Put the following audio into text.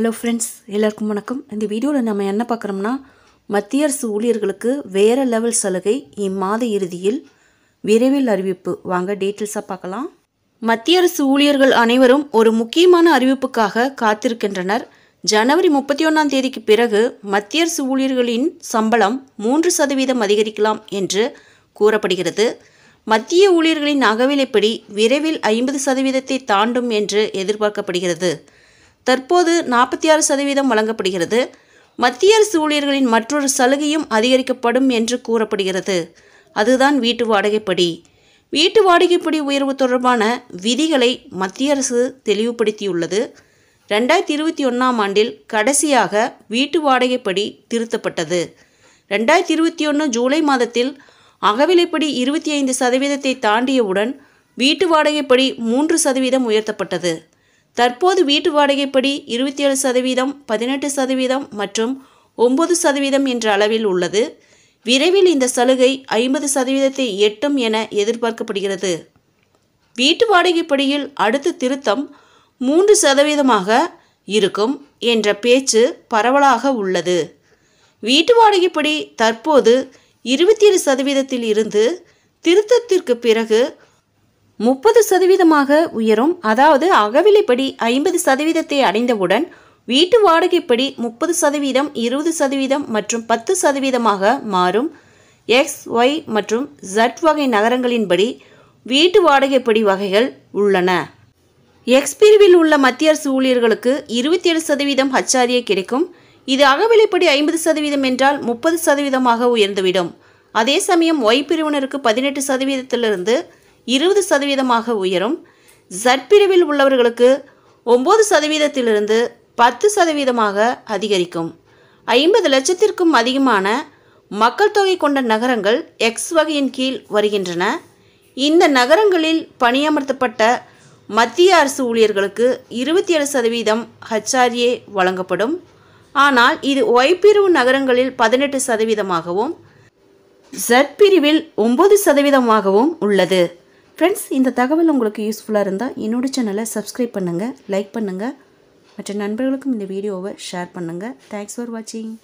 hello friends எல்லாருக்கும் வணக்கம் இந்த வீடியோவில் நம்ம என்ன பார்க்குறோம்னா மத்திய அரசு ஊழியர்களுக்கு வேறு லெவல் சலுகை இம்மாத இறுதியில் விரைவில் அறிவிப்பு வாங்க டீட்டெயில்ஸாக பார்க்கலாம் மத்திய அரசு ஊழியர்கள் அனைவரும் ஒரு முக்கியமான அறிவிப்புக்காக காத்திருக்கின்றனர் ஜனவரி முப்பத்தி ஒன்றாம் தேதிக்கு பிறகு மத்திய அரசு ஊழியர்களின் சம்பளம் மூன்று சதவீதம் அதிகரிக்கலாம் என்று கூறப்படுகிறது மத்திய ஊழியர்களின் அகவிலைப்படி விரைவில் ஐம்பது சதவீதத்தை தாண்டும் என்று எதிர்பார்க்கப்படுகிறது தற்போது நாற்பத்தி ஆறு சதவீதம் வழங்கப்படுகிறது மத்திய அரசு ஊழியர்களின் மற்றொரு சலுகையும் அதிகரிக்கப்படும் என்று கூறப்படுகிறது அதுதான் வீட்டு வாடகைப்படி வீட்டு வாடகைப்படி உயர்வு தொடர்பான விதிகளை மத்திய அரசு தெளிவுபடுத்தியுள்ளது ரெண்டாயிரத்தி இருபத்தி ஒன்றாம் ஆண்டில் கடைசியாக வீட்டு வாடகைப்படி திருத்தப்பட்டது ரெண்டாயிரத்தி இருபத்தி ஒன்று ஜூலை மாதத்தில் அகவிலைப்படி இருபத்தி ஐந்து சதவீதத்தை தாண்டியவுடன் வீட்டு வாடகைப்படி மூன்று சதவீதம் உயர்த்தப்பட்டது தற்போது வீட்டு வாடகைப்படி இருபத்தி ஏழு சதவீதம் பதினெட்டு சதவீதம் மற்றும் ஒம்பது சதவீதம் என்ற அளவில் உள்ளது விரைவில் இந்த சலுகை ஐம்பது சதவீதத்தை எட்டும் என எதிர்பார்க்கப்படுகிறது வீட்டு வாடகைப்படியில் அடுத்த திருத்தம் மூன்று சதவீதமாக இருக்கும் என்ற பேச்சு பரவலாக உள்ளது வீட்டு வாடகைப்படி தற்போது இருபத்தி ஏழு சதவீதத்தில் இருந்து திருத்தத்திற்கு பிறகு முப்பது சதவீதமாக உயரும் அதாவது அகவிலைப்படி ஐம்பது சதவீதத்தை அடைந்தவுடன் வீட்டு வாடகைப்படி முப்பது சதவீதம் இருபது சதவீதம் மற்றும் பத்து சதவீதமாக மாறும் எக்ஸ் ஒய் மற்றும் ஜட் வகை நகரங்களின்படி வீட்டு வாடகைப்படி வகைகள் உள்ளன எக்ஸ் பிரிவில் உள்ள மத்திய அரசு ஊழியர்களுக்கு இருபத்தி ஏழு சதவீதம் ஹச்சாரியே கிடைக்கும் இது அகவிலைப்படி ஐம்பது சதவீதம் என்றால் முப்பது சதவீதமாக உயர்ந்துவிடும் அதே சமயம் ஒய் பிரிவினருக்கு பதினெட்டு சதவீதத்திலிருந்து இருபது சதவீதமாக உயரும் ஜட் பிரிவில் உள்ளவர்களுக்கு ஒம்பது சதவீதத்திலிருந்து பத்து சதவீதமாக அதிகரிக்கும் ஐம்பது லட்சத்திற்கும் அதிகமான மக்கள் தொகை கொண்ட நகரங்கள் எக்ஸ் வகையின் கீழ் வருகின்றன இந்த நகரங்களில் பணியமர்த்தப்பட்ட மத்திய அரசு ஊழியர்களுக்கு இருபத்தி ஏழு சதவீதம் ஹச்ஆர்ஏ வழங்கப்படும் ஆனால் இது ஒய்பிரிவு நகரங்களில் பதினெட்டு சதவீதமாகவும் ஜட் பிரிவில் ஒம்பது சதவீதமாகவும் உள்ளது ஃப்ரெண்ட்ஸ் இந்த தகவல் உங்களுக்கு யூஸ்ஃபுல்லாக இருந்தால் என்னோடய சேனலை சப்ஸ்கிரைப் பண்ணுங்கள் லைக் பண்ணுங்கள் மற்ற நண்பர்களுக்கும் இந்த வீடியோவை ஷேர் பண்ணுங்கள் தேங்க்ஸ் ஃபார் வாட்சிங்